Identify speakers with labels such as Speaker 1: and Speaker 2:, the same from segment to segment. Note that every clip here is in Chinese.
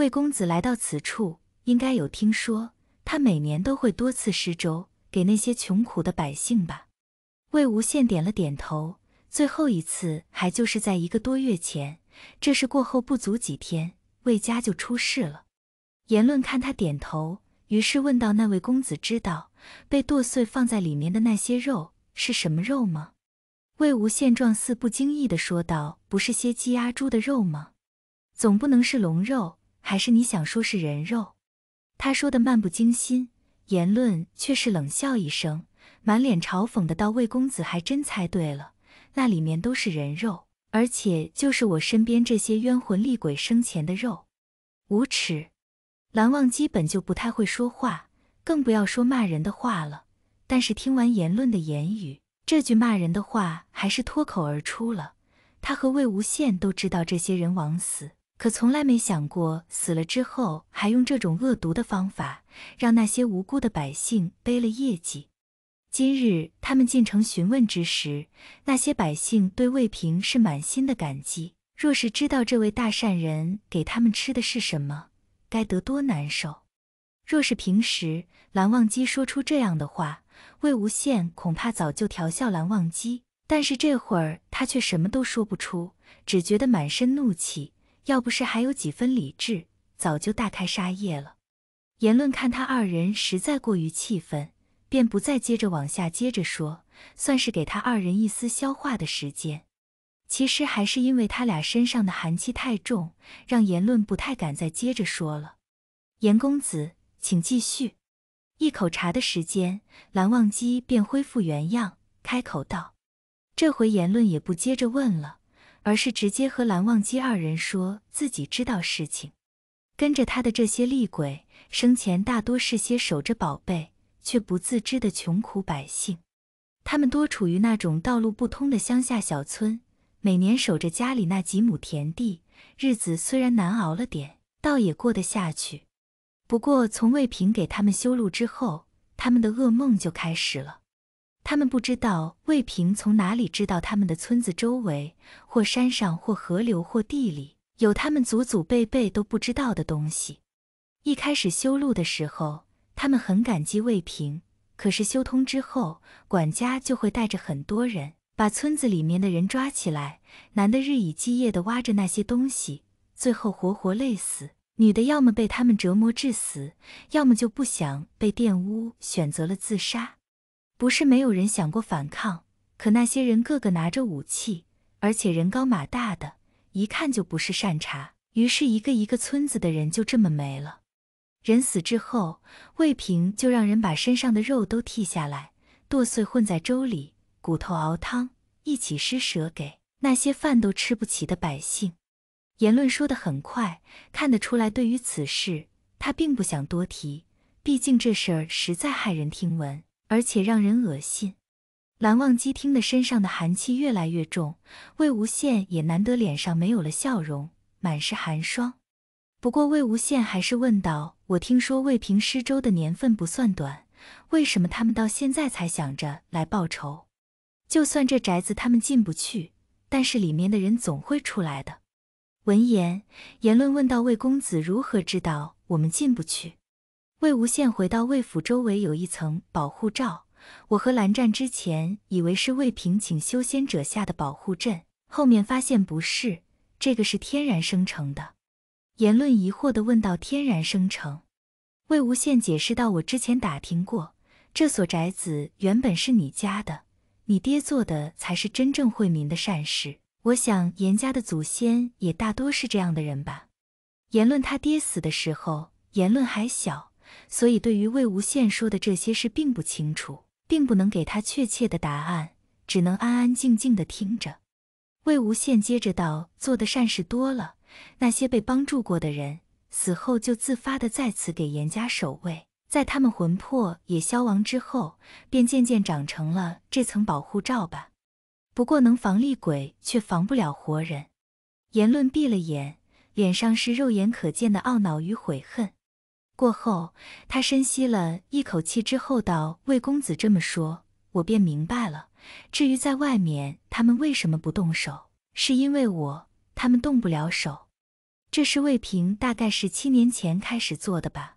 Speaker 1: 魏公子来到此处，应该有听说，他每年都会多次施粥给那些穷苦的百姓吧？魏无羡点了点头。最后一次还就是在一个多月前，这事过后不足几天，魏家就出事了。言论看他点头，于是问到：“那位公子知道被剁碎放在里面的那些肉是什么肉吗？”魏无羡状似不经意的说道：“不是些鸡鸭猪的肉吗？总不能是龙肉。”还是你想说是人肉？他说的漫不经心，言论却是冷笑一声，满脸嘲讽的道：“魏公子还真猜对了，那里面都是人肉，而且就是我身边这些冤魂厉鬼生前的肉。”无耻！蓝忘机本就不太会说话，更不要说骂人的话了。但是听完言论的言语，这句骂人的话还是脱口而出了。他和魏无羡都知道这些人枉死。可从来没想过，死了之后还用这种恶毒的方法，让那些无辜的百姓背了业绩。今日他们进城询问之时，那些百姓对魏平是满心的感激。若是知道这位大善人给他们吃的是什么，该得多难受。若是平时，蓝忘机说出这样的话，魏无羡恐怕早就调笑蓝忘机。但是这会儿，他却什么都说不出，只觉得满身怒气。要不是还有几分理智，早就大开杀业了。言论看他二人实在过于气愤，便不再接着往下接着说，算是给他二人一丝消化的时间。其实还是因为他俩身上的寒气太重，让言论不太敢再接着说了。严公子，请继续。一口茶的时间，蓝忘机便恢复原样，开口道：“这回言论也不接着问了。”而是直接和蓝忘机二人说自己知道事情。跟着他的这些厉鬼，生前大多是些守着宝贝却不自知的穷苦百姓，他们多处于那种道路不通的乡下小村，每年守着家里那几亩田地，日子虽然难熬了点，倒也过得下去。不过从魏平给他们修路之后，他们的噩梦就开始了。他们不知道魏平从哪里知道他们的村子周围或山上或河流或地里有他们祖祖辈辈都不知道的东西。一开始修路的时候，他们很感激魏平，可是修通之后，管家就会带着很多人把村子里面的人抓起来，男的日以继夜地挖着那些东西，最后活活累死；女的要么被他们折磨致死，要么就不想被玷污，选择了自杀。不是没有人想过反抗，可那些人个个拿着武器，而且人高马大的，一看就不是善茬。于是，一个一个村子的人就这么没了。人死之后，魏平就让人把身上的肉都剃下来，剁碎混在粥里，骨头熬汤，一起施舍给那些饭都吃不起的百姓。言论说得很快，看得出来，对于此事，他并不想多提，毕竟这事儿实在骇人听闻。而且让人恶心。蓝忘机听得身上的寒气越来越重，魏无羡也难得脸上没有了笑容，满是寒霜。不过魏无羡还是问道：“我听说魏平失周的年份不算短，为什么他们到现在才想着来报仇？就算这宅子他们进不去，但是里面的人总会出来的。”闻言，言论问道：“魏公子如何知道我们进不去？”魏无羡回到魏府，周围有一层保护罩。我和蓝湛之前以为是魏平请修仙者下的保护阵，后面发现不是，这个是天然生成的。言论疑惑的问道：“天然生成？”魏无羡解释道：“我之前打听过，这所宅子原本是你家的，你爹做的才是真正惠民的善事。我想言家的祖先也大多是这样的人吧。”言论他爹死的时候，言论还小。所以，对于魏无羡说的这些事，并不清楚，并不能给他确切的答案，只能安安静静的听着。魏无羡接着道：“做的善事多了，那些被帮助过的人死后就自发的在此给严家守卫，在他们魂魄也消亡之后，便渐渐长成了这层保护罩吧。不过能防厉鬼，却防不了活人。”言论闭了眼，脸上是肉眼可见的懊恼与悔恨。过后，他深吸了一口气，之后道：“魏公子这么说，我便明白了。至于在外面，他们为什么不动手，是因为我，他们动不了手。这是魏平大概是七年前开始做的吧。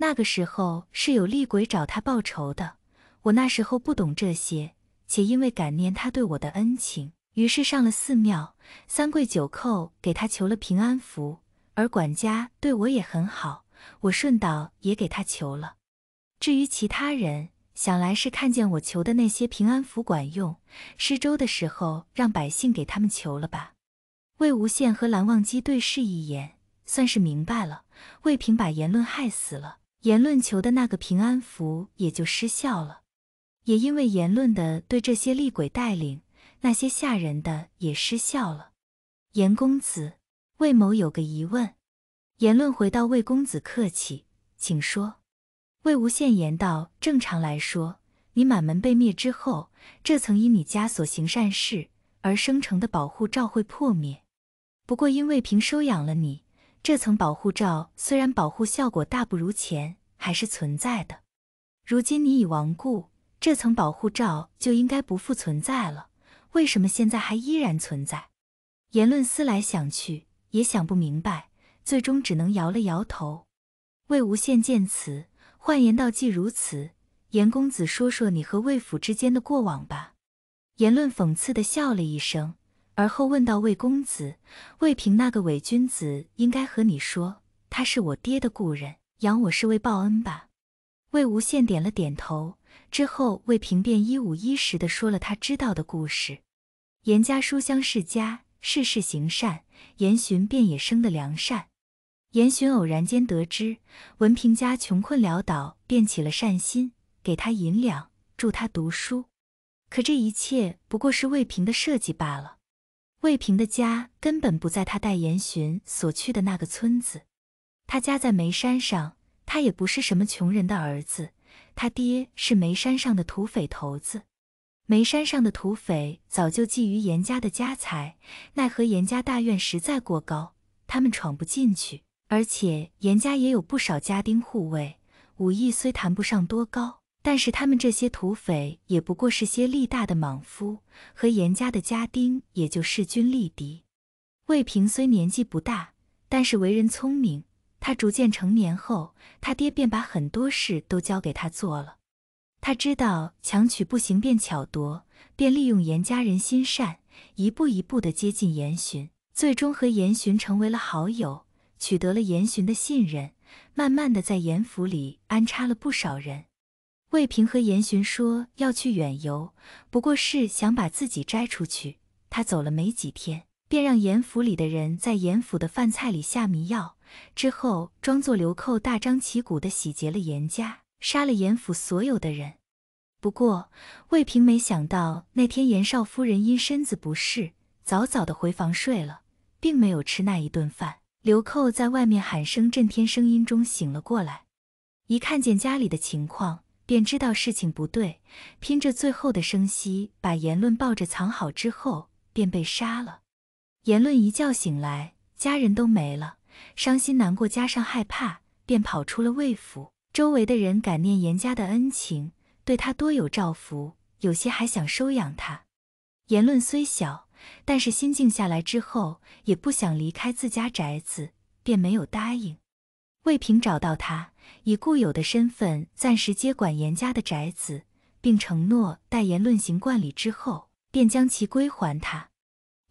Speaker 1: 那个时候是有厉鬼找他报仇的。我那时候不懂这些，且因为感念他对我的恩情，于是上了寺庙，三跪九叩给他求了平安符。而管家对我也很好。”我顺道也给他求了。至于其他人，想来是看见我求的那些平安符管用，施粥的时候让百姓给他们求了吧。魏无羡和蓝忘机对视一眼，算是明白了。魏平把言论害死了，言论求的那个平安符也就失效了。也因为言论的对这些厉鬼带领，那些吓人的也失效了。严公子，魏某有个疑问。言论回到魏公子，客气，请说。魏无羡言道：“正常来说，你满门被灭之后，这曾因你家所行善事而生成的保护罩会破灭。不过，因魏平收养了你，这层保护罩虽然保护效果大不如前，还是存在的。如今你已亡故，这层保护罩就应该不复存在了。为什么现在还依然存在？”言论思来想去，也想不明白。最终只能摇了摇头。魏无羡见此，换言道：“既如此，严公子说说你和魏府之间的过往吧。”言论讽刺的笑了一声，而后问道：“魏公子，魏平那个伪君子应该和你说，他是我爹的故人，养我是为报恩吧？”魏无羡点了点头，之后魏平便一五一十的说了他知道的故事。严家书香世家，世事行善，严寻便也生的良善。严巡偶然间得知文平家穷困潦倒，便起了善心，给他银两，助他读书。可这一切不过是魏平的设计罢了。魏平的家根本不在他带严巡所去的那个村子，他家在煤山上。他也不是什么穷人的儿子，他爹是煤山上的土匪头子。煤山上的土匪早就觊觎严家的家财，奈何严家大院实在过高，他们闯不进去。而且严家也有不少家丁护卫，武艺虽谈不上多高，但是他们这些土匪也不过是些力大的莽夫，和严家的家丁也就势均力敌。魏平虽年纪不大，但是为人聪明。他逐渐成年后，他爹便把很多事都交给他做了。他知道强取不行，便巧夺，便利用严家人心善，一步一步的接近严询，最终和严询成为了好友。取得了严巡的信任，慢慢的在严府里安插了不少人。魏平和严巡说要去远游，不过是想把自己摘出去。他走了没几天，便让严府里的人在严府的饭菜里下迷药，之后装作流寇，大张旗鼓的洗劫了严家，杀了严府所有的人。不过魏平没想到，那天严少夫人因身子不适，早早的回房睡了，并没有吃那一顿饭。流寇在外面喊声震天，声音中醒了过来，一看见家里的情况，便知道事情不对，拼着最后的声息，把言论抱着藏好之后，便被杀了。言论一觉醒来，家人都没了，伤心难过，加上害怕，便跑出了魏府。周围的人感念严家的恩情，对他多有照拂，有些还想收养他。言论虽小。但是心静下来之后，也不想离开自家宅子，便没有答应。魏平找到他，以固有的身份暂时接管严家的宅子，并承诺待严论行冠礼之后，便将其归还他。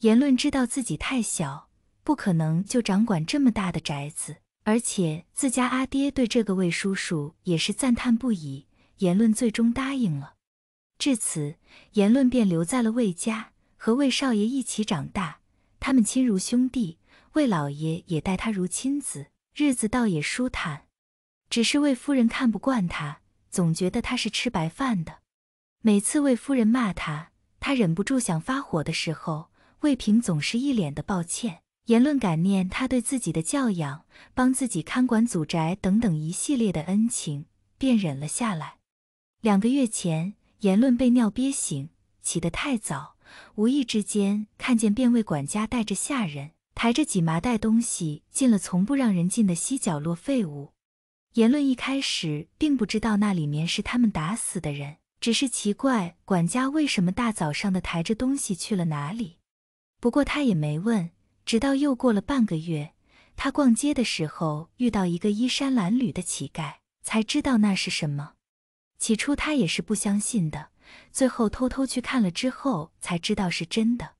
Speaker 1: 严论知道自己太小，不可能就掌管这么大的宅子，而且自家阿爹对这个魏叔叔也是赞叹不已。严论最终答应了，至此，严论便留在了魏家。和魏少爷一起长大，他们亲如兄弟，魏老爷也待他如亲子，日子倒也舒坦。只是魏夫人看不惯他，总觉得他是吃白饭的。每次魏夫人骂他，他忍不住想发火的时候，魏平总是一脸的抱歉，言论感念他对自己的教养，帮自己看管祖宅等等一系列的恩情，便忍了下来。两个月前，言论被尿憋醒，起得太早。无意之间看见便为管家带着下人抬着几麻袋东西进了从不让人进的西角落废物。言论一开始并不知道那里面是他们打死的人，只是奇怪管家为什么大早上的抬着东西去了哪里。不过他也没问，直到又过了半个月，他逛街的时候遇到一个衣衫褴褛的乞丐，才知道那是什么。起初他也是不相信的。最后偷偷去看了之后，才知道是真的。